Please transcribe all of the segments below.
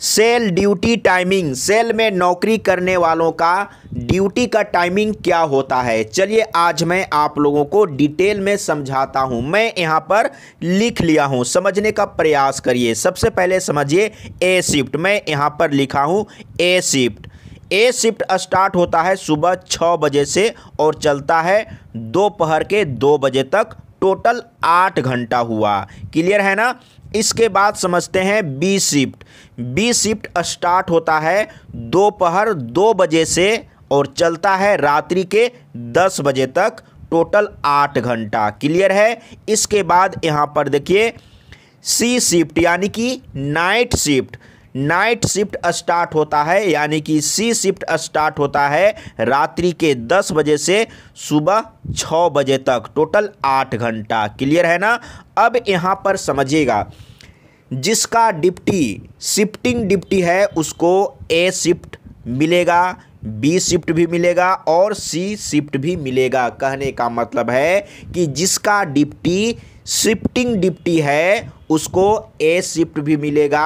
cell duty timing cell में नौकरी करने वालों का ड्यूटी का टाइमिंग क्या होता है चलिए आज मैं आप लोगों को डिटेल में समझाता हूं मैं यहां पर लिख लिया हूं समझने का प्रयास करिए सबसे पहले समझिए ए शिफ्ट मैं यहां पर लिखा हूं A shift A shift start होता है सुबह छः बजे से और चलता है दोपहर के दो बजे तक टोटल आठ घंटा हुआ क्लियर है ना इसके बाद समझते हैं B shift B shift start होता है दोपहर दो, दो बजे से और चलता है रात्रि के दस बजे तक टोटल आठ घंटा क्लियर है इसके बाद यहाँ पर देखिए सी शिफ्ट यानी कि night shift night shift start होता है यानी कि सी शिफ्ट स्टार्ट होता है रात्रि के दस बजे से सुबह छः बजे तक टोटल आठ घंटा क्लियर है ना अब यहाँ पर समझिएगा जिसका डिप्टी शिफ्टिंग डिप्टी है उसको ए शिफ्ट मिलेगा बी शिफ्ट भी मिलेगा और सी शिफ्ट भी मिलेगा कहने का मतलब है कि जिसका डिप्टी शिफ्टिंग डिप्टी है उसको ए शिफ्ट भी मिलेगा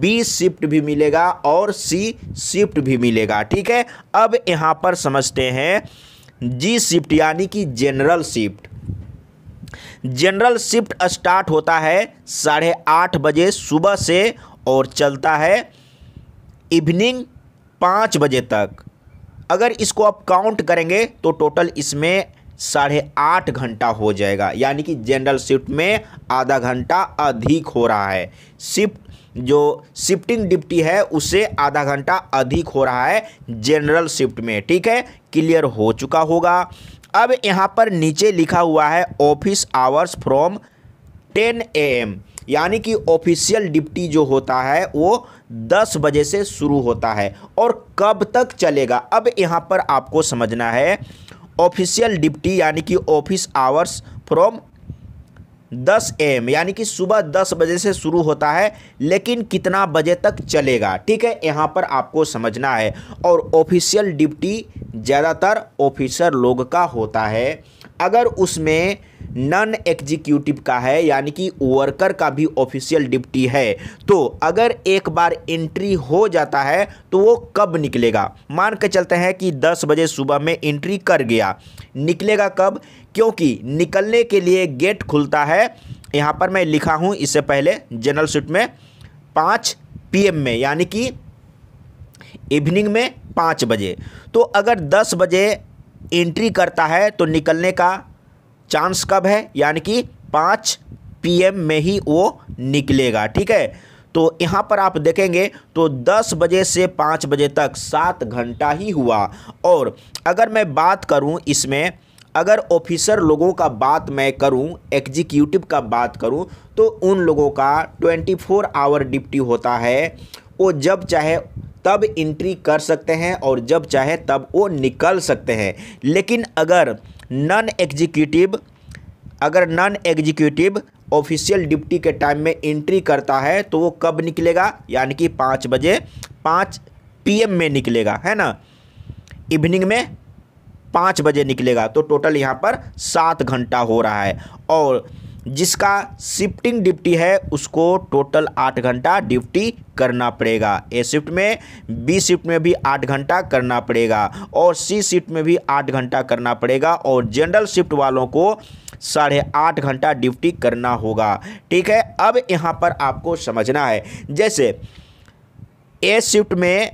बी शिफ्ट भी मिलेगा और सी शिफ्ट भी मिलेगा ठीक है अब यहाँ पर समझते हैं जी शिफ्ट यानी कि general shift general shift start होता है साढ़े आठ बजे सुबह से और चलता है इवनिंग पाँच बजे तक अगर इसको आप काउंट करेंगे तो टोटल इसमें साढ़े आठ घंटा हो जाएगा यानी कि जनरल शिफ्ट में आधा घंटा अधिक हो रहा है शिफ्ट जो शिफ्टिंग डिप्टी है उससे आधा घंटा अधिक हो रहा है जनरल शिफ्ट में ठीक है क्लियर हो चुका होगा अब यहाँ पर नीचे लिखा हुआ है office hours from ten A M यानी कि ऑफिशियल डिप्टी जो होता है वो 10 बजे से शुरू होता है और कब तक चलेगा अब यहाँ पर आपको समझना है ऑफिशियल डिप्टी यानी कि ऑफिस आवर्स फ्रॉम 10 एम यानी कि सुबह 10 बजे से शुरू होता है लेकिन कितना बजे तक चलेगा ठीक है यहाँ पर आपको समझना है और ऑफिशियल डिप्टी ज़्यादातर ऑफिसर लोग का होता है अगर उसमें नन एग्जीक्यूटिव का है यानी कि वर्कर का भी ऑफिशियल डिप्टी है तो अगर एक बार एंट्री हो जाता है तो वो कब निकलेगा मान के चलते हैं कि 10 बजे सुबह में एंट्री कर गया निकलेगा कब क्योंकि निकलने के लिए गेट खुलता है यहाँ पर मैं लिखा हूँ इससे पहले जनरल सीट में पाँच पीएम में यानी कि इवनिंग में पाँच बजे तो अगर दस बजे एंट्री करता है तो निकलने का चांस कब है यानी कि पाँच पीएम में ही वो निकलेगा ठीक है तो यहाँ पर आप देखेंगे तो 10 बजे से 5 बजे तक सात घंटा ही हुआ और अगर मैं बात करूँ इसमें अगर ऑफिसर लोगों का बात मैं करूं एग्जीक्यूटिव का बात करूं तो उन लोगों का 24 आवर डिप्टी होता है वो जब चाहे तब इंट्री कर सकते हैं और जब चाहे तब वो निकल सकते हैं लेकिन अगर नॉन एग्जीक्यूटिव अगर नॉन एग्जीक्यूटिव ऑफिशियल डिप्टी के टाइम में इंट्री करता है तो वो कब निकलेगा यानी कि पाँच बजे पाँच पीएम में निकलेगा है ना इवनिंग में पाँच बजे निकलेगा तो टोटल यहाँ पर सात घंटा हो रहा है और जिसका शिफ्टिंग ड्यूटी है उसको टोटल आठ घंटा ड्यूटी करना पड़ेगा ए शिफ्ट में बी शिफ्ट में भी आठ घंटा करना पड़ेगा और सी शिफ्ट में भी आठ घंटा करना पड़ेगा और जनरल शिफ्ट वालों को साढ़े आठ घंटा ड्यूटी करना होगा ठीक है अब यहाँ पर आपको समझना है जैसे ए शिफ्ट में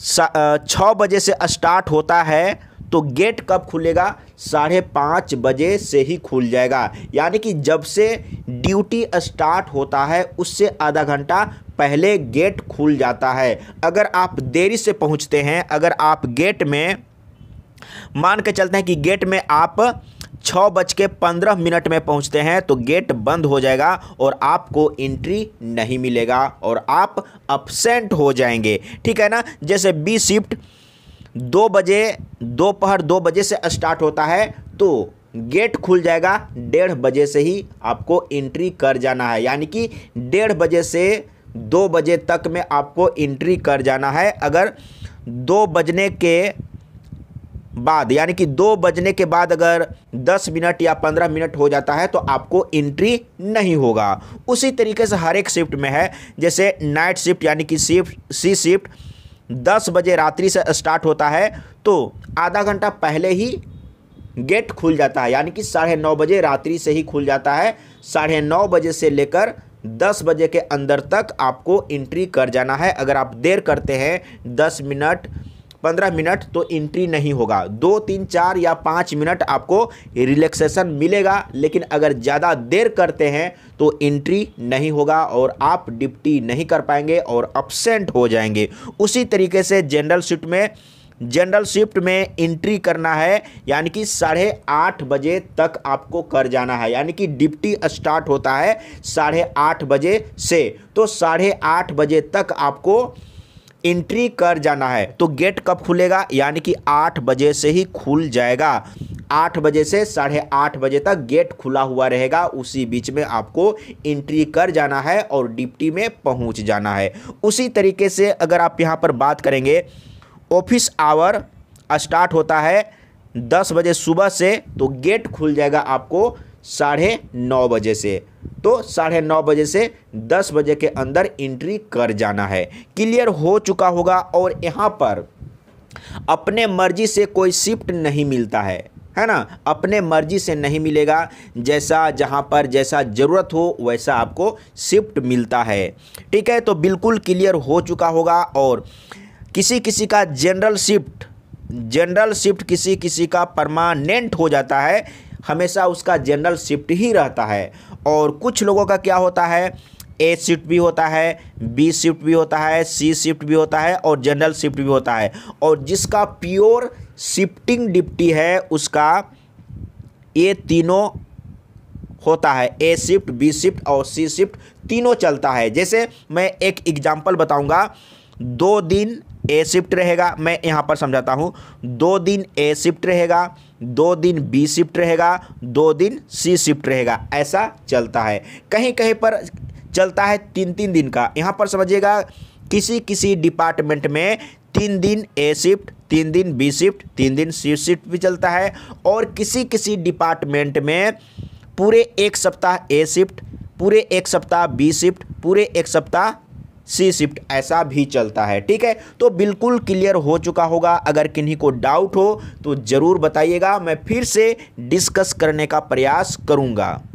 छः बजे से स्टार्ट होता है तो गेट कब खुलेगा साढ़े पाँच बजे से ही खुल जाएगा यानी कि जब से ड्यूटी स्टार्ट होता है उससे आधा घंटा पहले गेट खुल जाता है अगर आप देरी से पहुंचते हैं अगर आप गेट में मान के चलते हैं कि गेट में आप छः बज के पंद्रह मिनट में पहुंचते हैं तो गेट बंद हो जाएगा और आपको एंट्री नहीं मिलेगा और आप अपसेंट हो जाएंगे ठीक है ना जैसे बी शिफ्ट दो बजे दोपहर दो बजे से स्टार्ट होता है तो गेट खुल जाएगा डेढ़ बजे से ही आपको एंट्री कर जाना है यानी कि डेढ़ बजे से दो बजे तक में आपको एंट्री कर जाना है अगर दो बजने के बाद यानी कि दो बजने के बाद अगर दस मिनट या पंद्रह मिनट हो जाता है तो आपको एंट्री नहीं होगा उसी तरीके से हर एक शिफ्ट में है जैसे नाइट शिफ्ट यानी कि शिफ्ट सी शिफ्ट दस बजे रात्रि से स्टार्ट होता है तो आधा घंटा पहले ही गेट खुल जाता है यानी कि साढ़े नौ बजे रात्रि से ही खुल जाता है साढ़े नौ बजे से लेकर दस बजे के अंदर तक आपको एंट्री कर जाना है अगर आप देर करते हैं दस मिनट पंद्रह मिनट तो इंट्री नहीं होगा दो तीन चार या पाँच मिनट आपको रिलैक्सेशन मिलेगा लेकिन अगर ज़्यादा देर करते हैं तो इंट्री नहीं होगा और आप डिप्टी नहीं कर पाएंगे और अपसेंट हो जाएंगे उसी तरीके से जनरल शिफ्ट में जनरल शिफ्ट में इंट्री करना है यानी कि साढ़े आठ बजे तक आपको कर जाना है यानी कि डिप्टी स्टार्ट होता है साढ़े आठ बजे से तो साढ़े आठ बजे तक आपको एंट्री कर जाना है तो गेट कब खुलेगा यानी कि आठ बजे से ही खुल जाएगा आठ बजे से साढ़े आठ बजे तक गेट खुला हुआ रहेगा उसी बीच में आपको एंट्री कर जाना है और डिप्टी में पहुंच जाना है उसी तरीके से अगर आप यहाँ पर बात करेंगे ऑफिस आवर स्टार्ट होता है दस बजे सुबह से तो गेट खुल जाएगा आपको साढ़े नौ बजे से तो साढ़े नौ बजे से दस बजे के अंदर एंट्री कर जाना है क्लियर हो चुका होगा और यहाँ पर अपने मर्जी से कोई शिफ्ट नहीं मिलता है है ना अपने मर्जी से नहीं मिलेगा जैसा जहाँ पर जैसा ज़रूरत हो वैसा आपको शिफ्ट मिलता है ठीक है तो बिल्कुल क्लियर हो चुका होगा और किसी किसी का जनरल शिफ्ट जनरल शिफ्ट किसी किसी का परमानेंट हो जाता है हमेशा उसका जनरल शिफ्ट ही रहता है और कुछ लोगों का क्या होता है ए शिफ्ट भी होता है बी शिफ्ट भी होता है सी शिफ्ट भी होता है और जनरल शिफ्ट भी होता है और जिसका प्योर शिफ्टिंग डिप्टी है उसका ये तीनों होता है ए शिफ्ट बी शिफ्ट और सी शिफ्ट तीनों चलता है जैसे मैं एक एग्जाम्पल बताऊंगा दो दिन ए शिफ्ट रहेगा मैं यहाँ पर समझाता हूँ दो दिन ए शिफ्ट रहेगा दो दिन बी शिफ्ट रहेगा दो दिन सी शिफ्ट रहेगा ऐसा चलता है कहीं कहीं पर चलता है तीन तीन दिन का यहाँ पर समझिएगा किसी किसी डिपार्टमेंट में तीन दिन ए शिफ्ट तीन दिन बी शिफ्ट तीन दिन सी शिफ्ट भी चलता है और किसी किसी डिपार्टमेंट में पूरे एक सप्ताह ए शिफ्ट पूरे एक सप्ताह बी शिफ्ट पूरे एक सप्ताह सी शिफ्ट ऐसा भी चलता है ठीक है तो बिल्कुल क्लियर हो चुका होगा अगर किन्हीं को डाउट हो तो ज़रूर बताइएगा मैं फिर से डिस्कस करने का प्रयास करूँगा